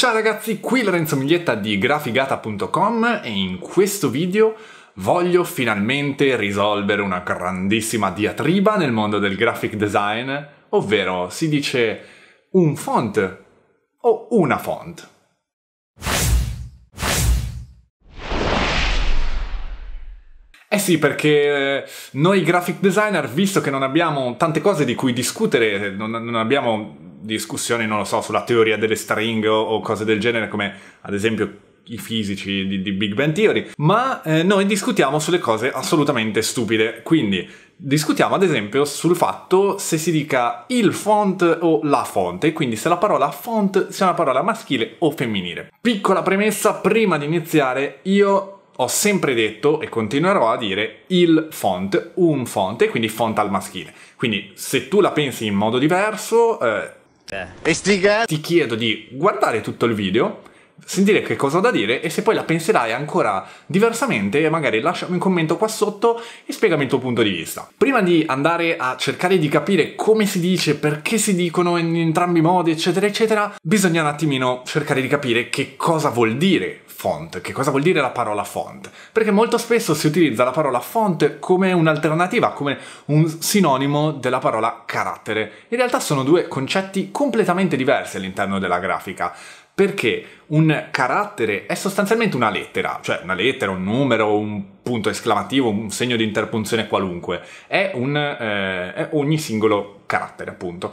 Ciao ragazzi, qui Lorenzo Miglietta di grafigata.com e in questo video voglio finalmente risolvere una grandissima diatriba nel mondo del graphic design, ovvero si dice un font o una font. Eh sì, perché noi graphic designer, visto che non abbiamo tante cose di cui discutere, non, non abbiamo discussioni, non lo so, sulla teoria delle stringhe o, cose del genere, come ad esempio i fisici di, di, Big Bang Theory, ma eh, noi discutiamo sulle cose assolutamente stupide. Quindi discutiamo ad esempio sul fatto se si dica il font o la fonte, quindi se la parola font sia una parola maschile o femminile. Piccola premessa, prima di iniziare io ho sempre detto e continuerò a dire il font, un font, quindi font al maschile. Quindi se tu la pensi in modo diverso... Eh, eh. E sti Ti chiedo di guardare tutto il video sentire che cosa ho da dire e se poi la penserai ancora diversamente magari lasciami un commento qua sotto e spiegami il tuo punto di vista. Prima di andare a cercare di capire come si dice, perché si dicono in entrambi i modi eccetera eccetera, bisogna un attimino cercare di capire che cosa vuol dire font, che cosa vuol dire la parola font, perché molto spesso si utilizza la parola font come un'alternativa, come un sinonimo della parola carattere. In realtà sono due concetti completamente diversi all'interno della grafica perché un carattere è sostanzialmente una lettera, cioè una lettera, un numero, un punto esclamativo, un segno di interpunzione qualunque, è, un, eh, è ogni singolo carattere appunto.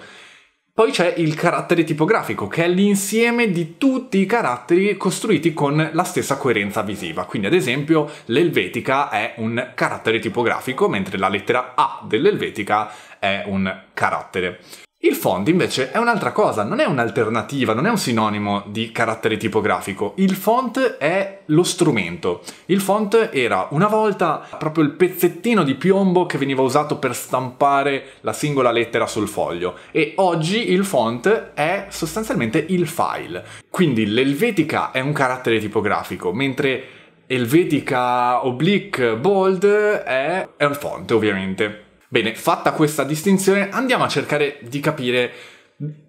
Poi c'è il carattere tipografico, che è l'insieme di tutti i caratteri costruiti con la stessa coerenza visiva. Quindi, ad esempio, l'elvetica è un carattere tipografico, mentre la lettera A dell'elvetica è un carattere. Il font invece è un'altra cosa, non è un'alternativa, non è un sinonimo di carattere tipografico. Il font è lo strumento. Il font era una volta proprio il pezzettino di piombo che veniva usato per stampare la singola lettera sul foglio e oggi il font è sostanzialmente il file. Quindi l'elvetica è un carattere tipografico, mentre Elvetica Oblique Bold è, è un font ovviamente. Bene, fatta questa distinzione, andiamo a cercare di capire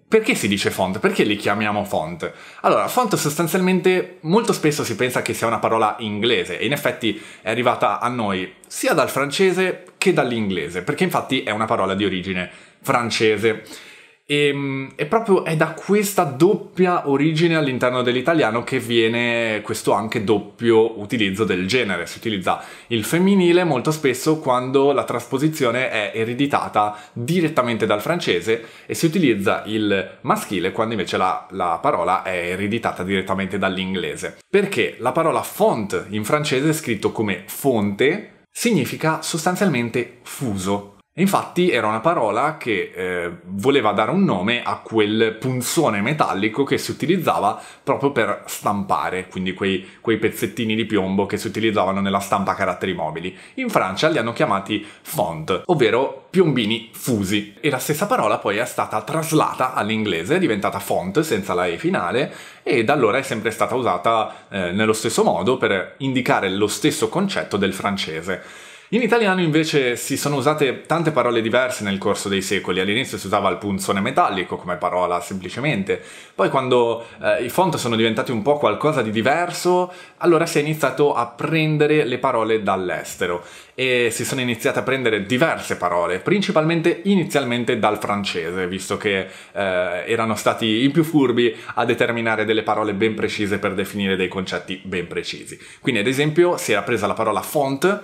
perché si dice font? Perché li chiamiamo font? Allora, font sostanzialmente molto spesso si pensa che sia una parola inglese e in effetti è arrivata a noi sia dal francese che dall'inglese, perché infatti è una parola di origine francese. E, ehm, e, proprio è da questa doppia origine all'interno dell'italiano che viene questo anche doppio utilizzo del genere. Si utilizza il femminile molto spesso quando la trasposizione è ereditata direttamente dal francese e si utilizza il maschile quando invece la, la parola è ereditata direttamente dall'inglese. Perché la parola font in francese è scritto come fonte significa sostanzialmente fuso Infatti era una parola che eh, voleva dare un nome a quel punzone metallico che si utilizzava proprio per stampare, quindi quei, quei pezzettini di piombo che si utilizzavano nella stampa a caratteri mobili. In Francia li hanno chiamati font, ovvero piombini fusi. E la stessa parola poi è stata traslata all'inglese, è diventata font senza la E finale, e da allora è sempre stata usata eh, nello stesso modo per indicare lo stesso concetto del francese. In italiano invece si sono usate tante parole diverse nel corso dei secoli. All'inizio si usava il punzone metallico come parola semplicemente, poi quando eh, i font sono diventati un po' qualcosa di diverso, allora si è iniziato a prendere le parole dall'estero e si sono iniziate a prendere diverse parole, principalmente inizialmente dal francese, visto che eh, erano stati i più furbi a determinare delle parole ben precise per definire dei concetti ben precisi. Quindi ad esempio si era presa la parola font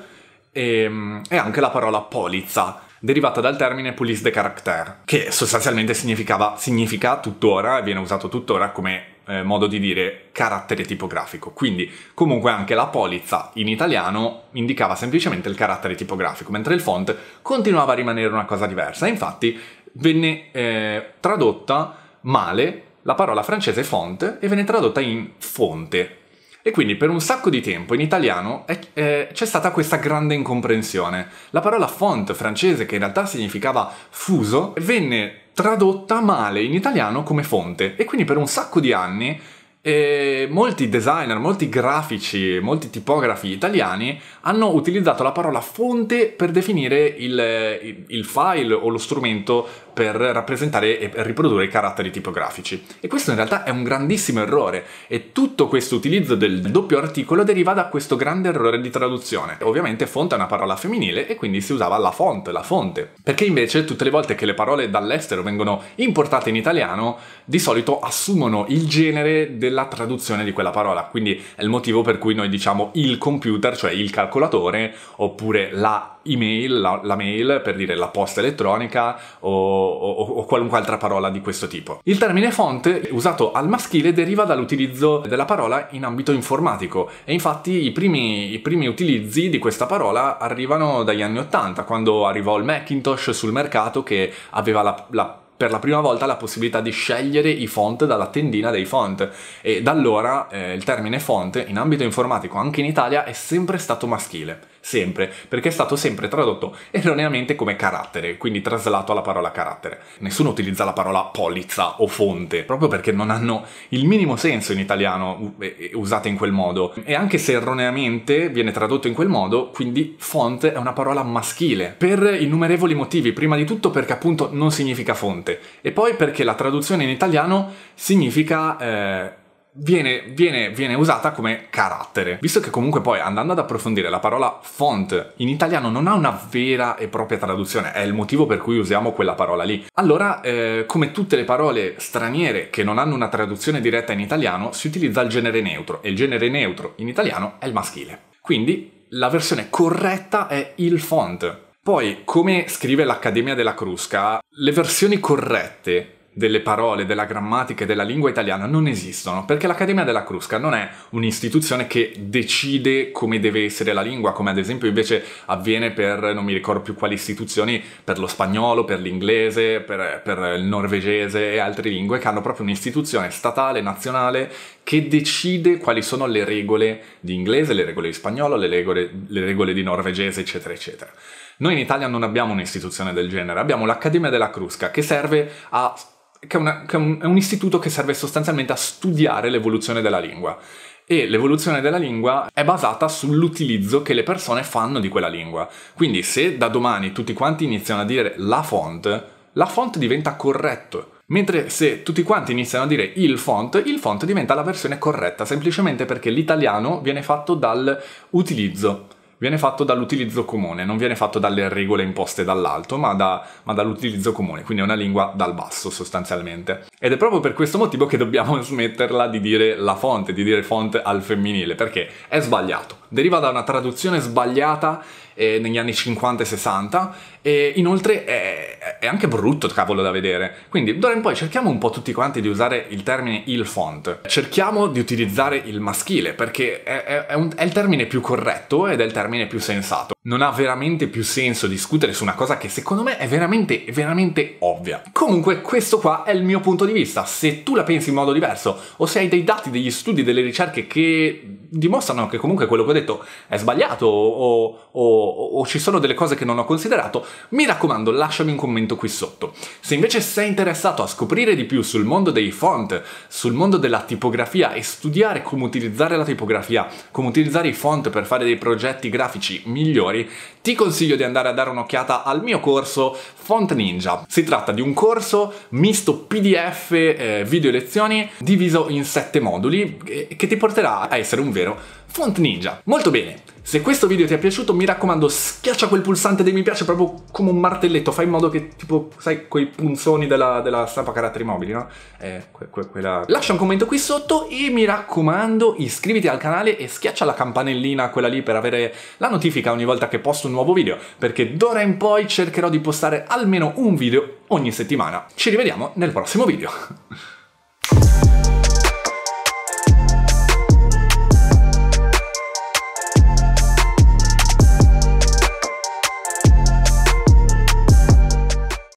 e, ehm, e anche la parola polizza derivata dal termine police de caractère, che sostanzialmente significava, significa tuttora e viene usato tuttora come eh, modo di dire carattere tipografico. Quindi, comunque anche la polizza in italiano indicava semplicemente il carattere tipografico, mentre il font continuava a rimanere una cosa diversa. Infatti venne eh, tradotta male la parola francese font e venne tradotta in fonte, e quindi per un sacco di tempo in italiano è, è, c'è stata questa grande incomprensione. La parola font francese, che in realtà significava fuso, venne tradotta male in italiano come fonte. E quindi per un sacco di anni e eh, molti designer, molti grafici, molti tipografi italiani hanno utilizzato la parola fonte per definire il, il, il file o lo strumento per rappresentare e riprodurre i caratteri tipografici. E questo in realtà è un grandissimo errore e tutto questo utilizzo del doppio articolo deriva da questo grande errore di traduzione. Ovviamente fonte è una parola femminile e quindi si usava la font, la fonte. Perché invece tutte le volte che le parole dall'estero vengono importate in italiano, di solito assumono il genere della traduzione di quella parola. Quindi è il motivo per cui noi diciamo il computer, cioè il calcolatore, oppure la email, la, la, mail, per dire la posta elettronica o, o, o, qualunque altra parola di questo tipo. Il termine font, usato al maschile, deriva dall'utilizzo della parola in ambito informatico e infatti i primi, i primi utilizzi di questa parola arrivano dagli anni 80, quando arrivò il Macintosh sul mercato che aveva la, la per la prima volta la possibilità di scegliere i font dalla tendina dei font e da allora eh, il termine font in ambito informatico anche in Italia è sempre stato maschile sempre, perché è stato sempre tradotto erroneamente come carattere, quindi traslato alla parola carattere. Nessuno utilizza la parola polizza o fonte, proprio perché non hanno il minimo senso in italiano usate in quel modo. E anche se erroneamente viene tradotto in quel modo, quindi font è una parola maschile, per innumerevoli motivi, prima di tutto perché appunto non significa fonte, e poi perché la traduzione in italiano significa... Eh, viene, viene, viene usata come carattere. Visto che comunque poi andando ad approfondire la parola font in italiano non ha una vera e propria traduzione, è il motivo per cui usiamo quella parola lì. Allora, eh, come tutte le parole straniere che non hanno una traduzione diretta in italiano, si utilizza il genere neutro e il genere neutro in italiano è il maschile. Quindi la versione corretta è il font. Poi, come scrive l'Accademia della Crusca, le versioni corrette delle parole, della grammatica e della lingua italiana non esistono, perché l'Accademia della Crusca non è un'istituzione che decide come deve essere la lingua, come ad esempio invece avviene per, non mi ricordo più quali istituzioni, per lo spagnolo, per l'inglese, per, per il norvegese e altre lingue, che hanno proprio un'istituzione statale, nazionale, che decide quali sono le regole di inglese, le regole di spagnolo, le regole, le regole di norvegese, eccetera, eccetera. Noi in Italia non abbiamo un'istituzione del genere, abbiamo l'Accademia della Crusca che serve a che, è, una, che è, un, è un istituto che serve sostanzialmente a studiare l'evoluzione della lingua e l'evoluzione della lingua è basata sull'utilizzo che le persone fanno di quella lingua. Quindi se da domani tutti quanti iniziano a dire la font, la font diventa corretto. Mentre se tutti quanti iniziano a dire il font, il font diventa la versione corretta, semplicemente perché l'italiano viene fatto dall'utilizzo viene fatto dall'utilizzo comune, non viene fatto dalle regole imposte dall'alto, ma, da, ma dall'utilizzo comune, quindi è una lingua dal basso sostanzialmente. Ed è proprio per questo motivo che dobbiamo smetterla di dire la fonte, di dire font al femminile, perché è sbagliato, deriva da una traduzione sbagliata eh, negli anni 50 e 60 e inoltre è, è anche brutto cavolo da vedere. Quindi d'ora in poi cerchiamo un po' tutti quanti di usare il termine il font, cerchiamo di utilizzare il maschile perché è, è, un, è il termine più corretto ed è il termine più sensato non ha veramente più senso discutere su una cosa che secondo me è veramente, veramente ovvia. Comunque questo qua è il mio punto di vista, se tu la pensi in modo diverso o se hai dei dati, degli studi, delle ricerche che dimostrano che comunque quello che ho detto è sbagliato o, o, o, ci sono delle cose che non ho considerato, mi raccomando lasciami un commento qui sotto. Se invece sei interessato a scoprire di più sul mondo dei font, sul mondo della tipografia e studiare come utilizzare la tipografia, come utilizzare i font per fare dei progetti grafici migliori, fuori, ti consiglio di andare a dare un'occhiata al mio corso Font Ninja. Si tratta di un corso misto PDF, eh, video lezioni, diviso in sette moduli, eh, che ti porterà a essere un vero Font Ninja. Molto bene, se questo video ti è piaciuto mi raccomando schiaccia quel pulsante dei mi piace proprio come un martelletto, fai in modo che tipo, sai, quei punzoni della, della stampa caratteri mobili, no? Eh, que, que, quella... Lascia un commento qui sotto e mi raccomando iscriviti al canale e schiaccia la campanellina, quella lì, per avere la notifica ogni volta che posto un nuovo video, perché d'ora in poi cercherò di postare almeno un video ogni settimana. Ci rivediamo nel prossimo video.